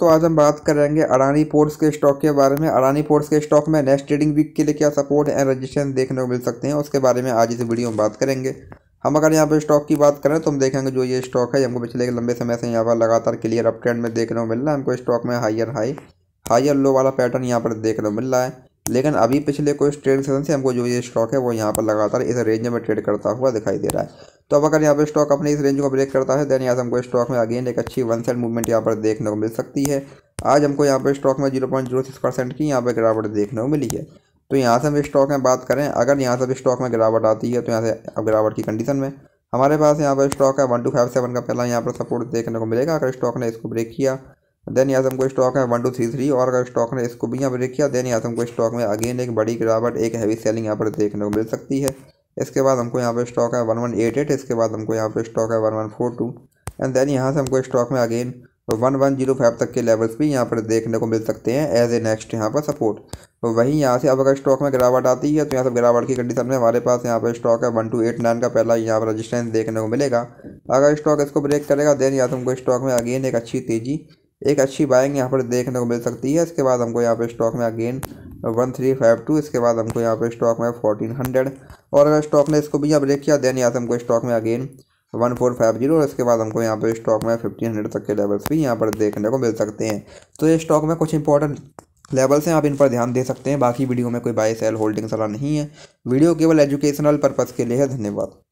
दोस्तों आज हम बात करेंगे अडानी पोर्ट्स के स्टॉक के बारे में अडानी पोर्ट्स के स्टॉक में नेक्स्ट ट्रेडिंग वीक के लिए क्या सपोर्ट एंड रजिस्ट्रेशन देखने को मिल सकते हैं उसके बारे में आज इस वीडियो में बात करेंगे हम अगर यहाँ पर स्टॉक की बात करें तो हम देखेंगे जो ये स्टॉक है हमको पिछले लंबे समय से यहाँ पर लगातार क्लियर अप ट्रेंड में देखने को मिल रहा है हमको स्टॉक में हाइयर हाई हाइयर लो वाला पैटर्न यहाँ पर देखने को मिल रहा है लेकिन अभी पिछले कुछ ट्रेड सेशन से हमको जो ये स्टॉक है वो यहाँ पर लगातार इस रेंज में ट्रेड करता हुआ दिखाई दे रहा है तो अब अगर यहाँ पर स्टॉक अपने इस रेंज को ब्रेक करता है देन यहाँ से हमको स्टॉक में अगेन एक अच्छी वन साइड मूवमेंट यहाँ पर देखने को मिल सकती है आज हमको यहाँ पर स्टॉक में zero point zero six percent की यहाँ पर गिरावट देखने को मिली है तो यहाँ से हम स्टॉक में बात करें अगर यहाँ से स्टॉक में गिरावट आती है तो यहाँ से अब गिरावट की कंडीशन में हमारे पास यहाँ पर स्टॉक है वन टू फाइव सेवन का पहला यहाँ पर सपोर्ट देखने को मिलेगा अगर स्टॉक ने इसको ब्रेक किया देन यहाँ से हमको स्टॉक है वन टू थ्री थ्री और अगर स्टॉक ने इसको भी यहाँ ब्रेक किया देन यहाँ से हमको स्टॉक में अगेन एक बड़ी गिरावट एक हैवी सेलिंग यहाँ पर देखने को मिल सकती है इसके बाद हमको यहाँ पे स्टॉक है वन वन एट एट इसके बाद हमको यहाँ पे स्टॉक है one one four two and then यहाँ से हमको स्टॉक में again one one zero five तक के लेवल्स भी यहाँ पर देखने को मिल सकते हैं एज ए नेक्स्ट यहाँ पर सपोर्ट तो वहीं यहाँ से अब अगर स्टॉक में गिरावट आती है तो यहाँ से गिरावट की कंडीशन में हमारे पास यहाँ पर स्टॉक है वन टू एट नाइन का पहला यहाँ पर रजिस्टेंस देखने को मिलेगा अगर स्टॉक इसको ब्रेक करेगा देन यहाँ से हमको स्टॉक में अगेन एक अच्छी तेज़ी एक अच्छी बाइंग यहाँ पर देखने को मिल सकती है इसके बाद हमको यहाँ पर स्टॉक में again one three five two इसके बाद हमको यहाँ पे स्टॉक में फोर्टीन हंड्रेड और अगर स्टॉक ने इसको भी यहाँ ब्रेक किया देन यहाँ से हमको स्टॉक में again one four five zero और इसके बाद हमको यहाँ पे स्टॉक में फिफ्टीन हंड्रेड तक के लेवल्स भी यहाँ पर देखने को मिल सकते हैं तो ये स्टॉक में कुछ इंपॉर्टेंट लेवल्स हैं आप इन पर ध्यान दे सकते हैं बाकी वीडियो में कोई बाय सेल होल्डिंग सलाह नहीं है वीडियो केवल एजुकेशनल पर्पज़ के लिए है धन्यवाद